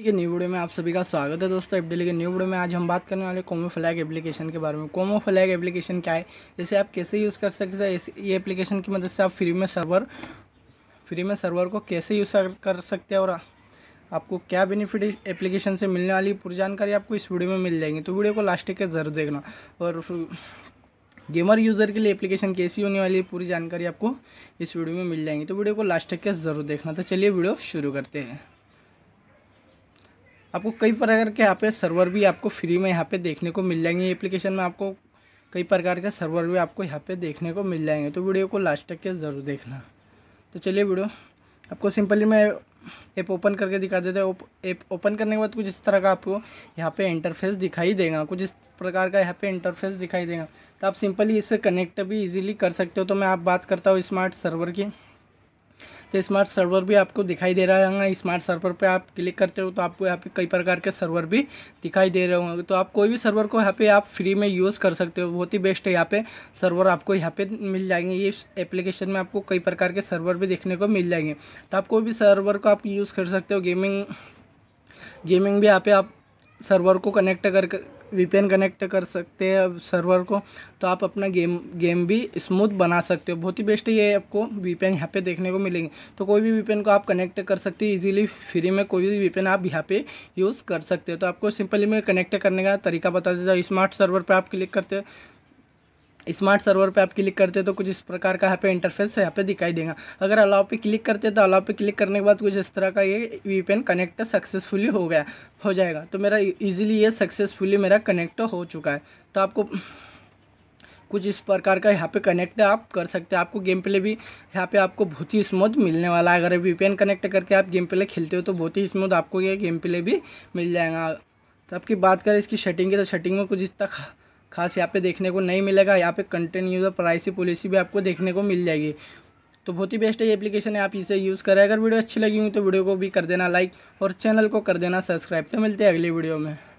के new video में आप सभी का स्वागत है दोस्तों डेली के न्यू वीडियो में आज हम बात करने वाले कोमो फ्लैग एप्लीकेशन के बारे में कोमो फ्लैग एप्लीकेशन क्या है इसे आप कैसे यूज़ कर सकते हैं ये एप्लीकेशन की मदद से आप फ्री में सर्वर फ्री में सर्वर को कैसे यूज़ कर सकते हैं और आपको क्या बेनिफिट इस एप्लीकेशन से मिलने वाली पूरी जानकारी आपको इस वीडियो में मिल जाएगी तो वीडियो को लास्ट के जरूर देखना और गेमर यूज़र के लिए एप्लीकेशन कैसी होने वाली है पूरी जानकारी आपको इस वीडियो में मिल जाएगी तो वीडियो को लास्ट तक जरूर देखना तो चलिए वीडियो शुरू करते हैं आपको कई प्रकार के यहाँ पे सर्वर भी आपको फ्री में यहाँ पे देखने को मिल जाएंगे एप्लीकेशन में आपको कई प्रकार के सर्वर भी आपको यहाँ पे देखने को मिल जाएंगे तो वीडियो को लास्ट तक के ज़रूर देखना तो चलिए वीडियो आपको सिंपली मैं ऐप ओपन करके दिखा देते हूँ ऐप ओपन करने के बाद कुछ इस तरह का आपको यहाँ पे इंटरफेस दिखाई देगा कुछ इस प्रकार का यहाँ पे इंटरफेस दिखाई देगा तो आप सिंपली इससे कनेक्ट भी इजीली कर सकते हो तो मैं आप बात करता हूँ स्मार्ट सर्वर की तो स्मार्ट सर्वर भी आपको दिखाई दे रहा है स्मार्ट सर्वर पे आप क्लिक करते हो तो आपको यहाँ पे कई प्रकार के सर्वर भी दिखाई दे रहे होंगे तो आप कोई भी सर्वर को यहाँ पे आप फ्री में यूज़ कर सकते हो बहुत ही बेस्ट है यहाँ पे सर्वर आपको यहाँ पे मिल जाएंगे ये एप्लीकेशन में आपको कई प्रकार के सर्वर भी देखने को मिल जाएंगे तो आप कोई भी सर्वर को आप यूज़ कर सकते हो गेमिंग गेमिंग भी यहाँ पे आप सर्वर को कनेक्ट कर वीपीएन कनेक्ट कर सकते हैं अब सर्वर को तो आप अपना गेम गेम भी स्मूथ बना सकते हो बहुत ही बेस्ट ये आपको वीपीएन यहाँ पे देखने को मिलेंगे तो कोई भी वीपीएन को आप कनेक्ट कर सकते हो इजीली फ्री में कोई भी वीपीएन आप यहाँ पे यूज़ कर सकते हो तो आपको सिंपली मैं कनेक्ट करने का तरीका बता देता हूँ स्मार्ट सर्वर पर आप क्लिक करते हो स्मार्ट सर्वर पे आप क्लिक करते हैं तो कुछ इस प्रकार का यहाँ पे इंटरफेस यहाँ पे दिखाई देगा अगर अलाव पे क्लिक करते हैं तो अलाव पे क्लिक करने के बाद कुछ इस तरह का ये वीपीएन कनेक्ट सक्सेसफुली हो गया हो जाएगा तो मेरा इजीली ये सक्सेसफुली मेरा कनेक्ट हो चुका है तो आपको कुछ इस प्रकार का यहाँ पे कनेक्ट आप कर सकते हैं आपको गेम प्ले भी यहाँ पे आपको बहुत ही स्मूथ मिलने वाला है अगर वीपीएन कनेक्ट करके आप गेम प्ले खेलते हो तो बहुत ही स्मूथ आपको ये गेम प्ले भी मिल जाएगा तो आपकी बात करें इसकी शटिंग की तो शटिंग में कुछ इस तक खास यहाँ पे देखने को नहीं मिलेगा यहाँ पे कंटेंट यूज़र प्राइसी पॉलिसी भी आपको देखने को मिल जाएगी तो बहुत ही बेस्ट ये एप्लीकेशन है आप इसे यूज़ करें अगर वीडियो अच्छी लगी हुई तो वीडियो को भी कर देना लाइक और चैनल को कर देना सब्सक्राइब तो मिलते हैं अगली वीडियो में